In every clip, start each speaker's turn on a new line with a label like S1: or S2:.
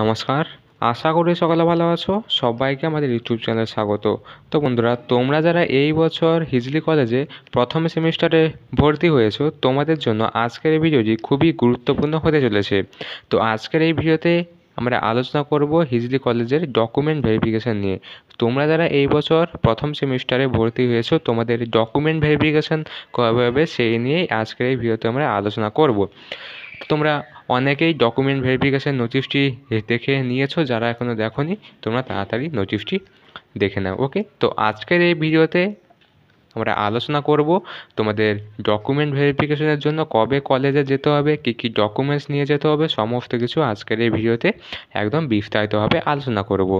S1: নমস্কার আশা করি সকালে ভালো আছো সবাইকে আমাদের ইউটিউব চ্যানেলে স্বাগত তো বন্ধুরা তোমরা যারা এই বছর হিজলি কলেজে প্রথম সেমিস্টারে ভর্তি হয়েছো তোমাদের জন্য আজকের এই ভিডিওটি খুবই গুরুত্বপূর্ণ হতে চলেছে তো আজকের এই ভিডিওতে আমরা আলোচনা করব হিজলি কলেজের ডকুমেন্ট ভেরিফিকেশান নিয়ে তোমরা যারা এই বছর প্রথম সেমিস্টারে ভর্তি হয়েছো তোমাদের ডকুমেন্ট ভেরিফিকেশান কবে হবে সেই নিয়েই আজকের এই ভিডিওতে আমরা আলোচনা করব তোমরা অনেকেই ডকুমেন্ট ভেরিফিকেশান নোটিশটি দেখে নিয়েছো যারা এখনও দেখোনি তোমরা তাড়াতাড়ি নোটিশটি দেখে নাও ওকে তো আজকের এই ভিডিওতে আমরা আলোচনা করব তোমাদের ডকুমেন্ট ভেরিফিকেশনের জন্য কবে কলেজে যেতে হবে কী কী ডকুমেন্টস নিয়ে যেতে হবে সমস্ত কিছু আজকের এই ভিডিওতে একদম বিস্তারিতভাবে আলোচনা করব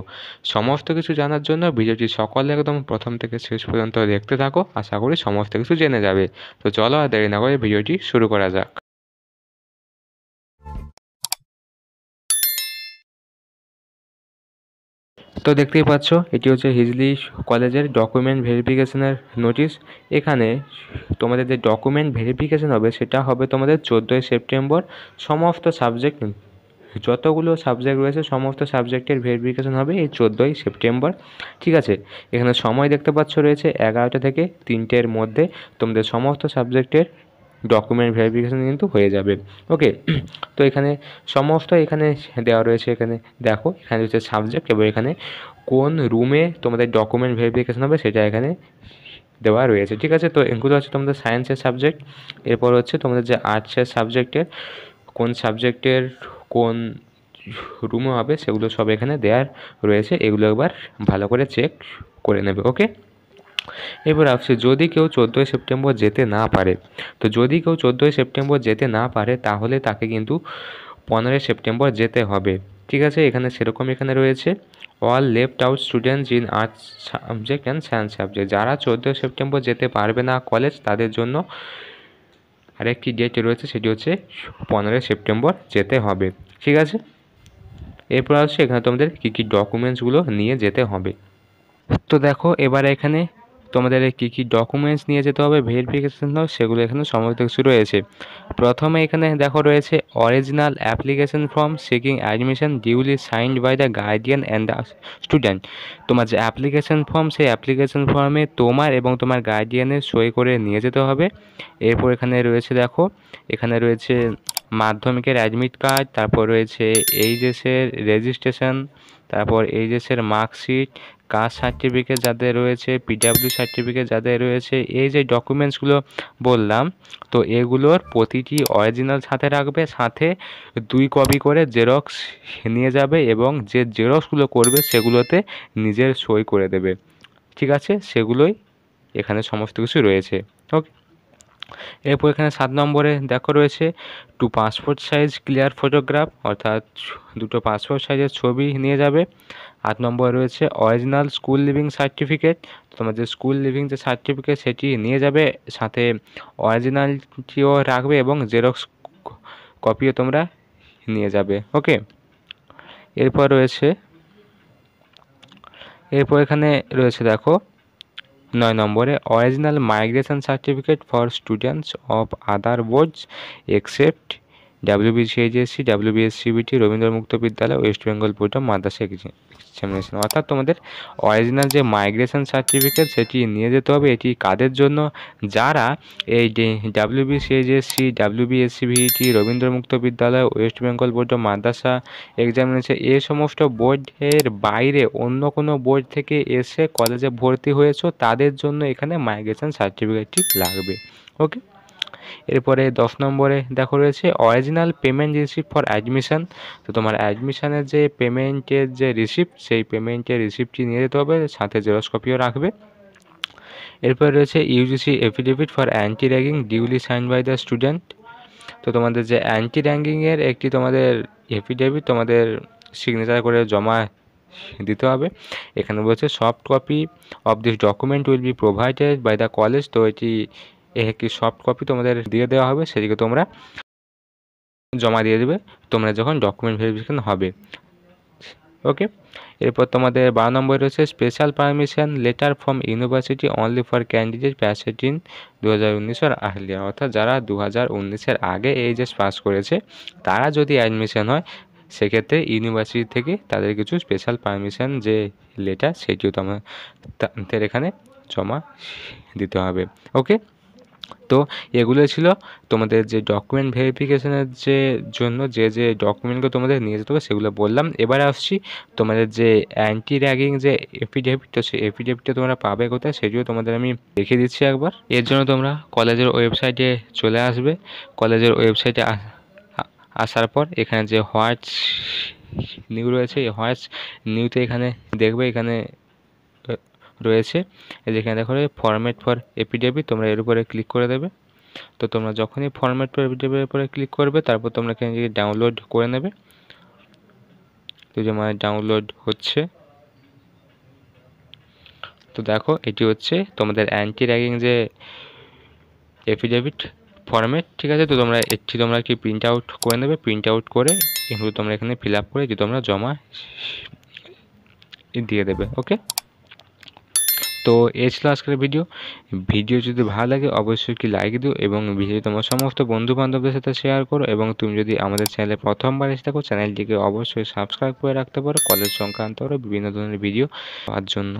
S1: সমস্ত কিছু জানার জন্য ভিডিওটি সকলে একদম প্রথম থেকে শেষ পর্যন্ত দেখতে থাকো আশা করি সমস্ত কিছু জেনে যাবে তো চলো আর দেরি না করে ভিডিওটি শুরু করা যাক তো দেখতেই পাচ্ছ এটি হচ্ছে হিজলি কলেজের ডকুমেন্ট ভেরিফিকেশানের নোটিশ এখানে তোমাদের যে ডকুমেন্ট ভেরিফিকেশন হবে সেটা হবে তোমাদের চোদ্দোই সেপ্টেম্বর সমস্ত সাবজেক্ট যতগুলো সাবজেক্ট রয়েছে সমস্ত সাবজেক্টের ভেরিফিকেশন হবে এই চোদ্দোই সেপ্টেম্বর ঠিক আছে এখানে সময় দেখতে পাচ্ছ রয়েছে এগারোটা থেকে তিনটের মধ্যে তোমাদের সমস্ত সাবজেক্টের ডকুমেন্ট ভেরিফিকেশান কিন্তু হয়ে যাবে ওকে তো এখানে সমস্ত এখানে দেওয়া রয়েছে এখানে দেখো এখানে হচ্ছে সাবজেক্ট এবং এখানে কোন রুমে তোমাদের ডকুমেন্ট ভেরিফিকেশান হবে সেটা এখানে দেওয়া রয়েছে ঠিক আছে তো এগুলো হচ্ছে তোমাদের সায়েন্সের সাবজেক্ট এরপর হচ্ছে তোমাদের যে আর্টসের সাবজেক্টের কোন সাবজেক্টের কোন রুমে হবে সেগুলো সব এখানে দেওয়ার রয়েছে এগুলো একবার ভালো করে চেক করে নেবে ওকে এবার আসছে যদি কেউ চোদ্দোই সেপ্টেম্বর যেতে না পারে তো যদি কেউ চোদ্দোই সেপ্টেম্বর যেতে না পারে তাহলে তাকে কিন্তু পনেরোই সেপ্টেম্বর যেতে হবে ঠিক আছে এখানে সেরকম এখানে রয়েছে all left out students in arts subject and science subject যারা চোদ্দোই সেপ্টেম্বর যেতে পারবে না কলেজ তাদের জন্য আরেকটি ডেট রয়েছে সেটি হচ্ছে পনেরোই সেপ্টেম্বর যেতে হবে ঠিক আছে এরপর আসছে এখানে তোমাদের কী কী ডকুমেন্টসগুলো নিয়ে যেতে হবে তো দেখো এবার এখানে তোমাদের কী কী ডকুমেন্টস নিয়ে যেতে হবে ভেরিফিকেশন সেগুলো এখানে সমস্ত কিছু রয়েছে প্রথমে এখানে দেখো রয়েছে original application form seeking admission duly signed by the guardian and the student তোমার যে অ্যাপ্লিকেশন ফর্ম সেই অ্যাপ্লিকেশন ফর্মে তোমার এবং তোমার গার্ডিয়ানের সই করে নিয়ে যেতে হবে এরপর এখানে রয়েছে দেখো এখানে রয়েছে মাধ্যমিকের অ্যাডমিট কার্ড তারপর রয়েছে এইচএসের রেজিস্ট্রেশন তারপর এইচএসের মার্কশিট কাস্ট সার্টিফিকেট যাদের রয়েছে পিডাব্লিউ সার্টিফিকেট যাদের রয়েছে এই যে ডকুমেন্টসগুলো বললাম তো এগুলোর প্রতিটি অরিজিনাল সাথে রাখবে সাথে দুই কপি করে জেরক্স নিয়ে যাবে এবং যে জেরক্সগুলো করবে সেগুলোতে নিজের সই করে দেবে ঠিক আছে সেগুলোই এখানে সমস্ত কিছু রয়েছে ওকে এরপর এখানে সাত নম্বরে দেখো রয়েছে two passport size clear photograph অর্থাৎ দুটো পাসপোর্ট সাইজের ছবি নিয়ে যাবে আট নম্বরে রয়েছে অরিজিনাল স্কুল লিভিং সার্টিফিকেট তোমার যে স্কুল লিভিং যে সার্টিফিকেট সেটি নিয়ে যাবে সাথে অরিজিনালটিও রাখবে এবং জেরক্স কপিও তোমরা নিয়ে যাবে ওকে এরপর রয়েছে এরপর এখানে রয়েছে দেখো নয় নম্বরে original migration certificate for students of other boards except WBCIGSC WBSCBT Rabindra Mukta Vidyalaya West Bengal board of Madrasah examination অর্থাৎ তোমাদের অরিজিনাল যে মাইগ্রেশন সার্টিফিকেট সেটি নিয়ে যেতে হবে এটি কাদের জন্য যারা এই C ডাব্লিউবিএসসিবিটি Rabindra Mukta Vidyalaya West Bengal board of Madrasah examination এ সমস্ত বোর্ডের বাইরে অন্য কোনো বোর্ড থেকে এসে কলেজে ভর্তি হয়েছো তাদের জন্য এখানে মাইগ্রেশন সার্টিফিকেটটি লাগবে ওকে এরপরে দশ নম্বরে দেখো রয়েছে original payment receipt for admission তো তোমার অ্যাডমিশানের যে পেমেন্টের যে রিসিপ্ট সেই পেমেন্টের রিসিপ্টটি নিয়ে যেতে হবে সাথে জেরক্স কপিও রাখবে এরপর রয়েছে UGC affidavit for anti ragging duly sign by the student তো তোমাদের যে অ্যান্টি র্যাঙ্কিংয়ের একটি তোমাদের এফিডেভিট তোমাদের সিগনেচার করে জমা দিতে হবে এখানে বলছে soft copy of this document will be provided by the college তো এটি একটি সফট কপি তোমাদের দিয়ে দেওয়া হবে সেদিকে তোমরা জমা দিয়ে দেবে তোমরা যখন ডকুমেন্ট ভেরিফিকেশন হবে ওকে এরপর তোমাদের বারো নম্বর রয়েছে special permission letter from university only for candidate passage in দু হাজার উনিশের অর্থাৎ যারা দু হাজার উনিশের আগে যে পাস করেছে তারা যদি অ্যাডমিশন হয় সেক্ষেত্রে ইউনিভার্সিটি থেকে তাদের কিছু স্পেশাল পারমিশন যে লেটার সেটিও তোমাদের এখানে জমা দিতে হবে ওকে তো এগুলো ছিল তোমাদের যে ডকুমেন্ট ভেরিফিকেশনের যে জন্য যে যে ডকুমেন্টগুলো তোমাদের নিয়ে যেতে হবে সেগুলো বললাম এবার আসছি তোমাদের যে অ্যান্টি র্যাগিং যে এফিডেভিট তো সেই এফিডেভিটটা তোমরা পাবে কোথায় সেটিও তোমাদের আমি দেখিয়ে দিচ্ছি একবার এর জন্য তোমরা কলেজের ওয়েবসাইটে চলে আসবে কলেজের ওয়েবসাইটে আসার পর এখানে যে হোয়াটস নিউ রয়েছে এই হোয়াটস নিউতে এখানে দেখবে এখানে রয়েছে যেখানে দেখো ফরম্যাট ফর এপিডিএফি তোমরা এর উপরে ক্লিক করে দেবে তো তোমরা যখনই ফরম্যাট ফর এপিডিএফির উপরে ক্লিক করবে তারপর তোমরা এখানে ডাউনলোড করে নেবে তো যে মানে ডাউনলোড হচ্ছে তো দেখো এটি হচ্ছে তোমাদের অ্যান্টি র্যাগিং যে এফিডেভিট ফরম্যাট ঠিক আছে তো তোমরা এটি তোমরা কি প্রিন্ট আউট করে নেবে প্রিন্ট আউট করে কিন্তু তোমরা এখানে ফিল আপ করে যে তোমরা জমা দিয়ে দেবে ওকে তো এ ছিল আজকের ভিডিও ভিডিও যদি ভালো লাগে অবশ্যই একটি লাইক দিও এবং ভিডিও তোমার সমস্ত বন্ধুবান্ধবদের সাথে শেয়ার করো এবং তুমি যদি আমাদের চ্যানেলে প্রথমবার এসে থাকো চ্যানেলটিকে অবশ্যই সাবস্ক্রাইব করে রাখতে পারো কলেজ সংক্রান্ত আরও বিভিন্ন ধরনের ভিডিও পাওয়ার জন্য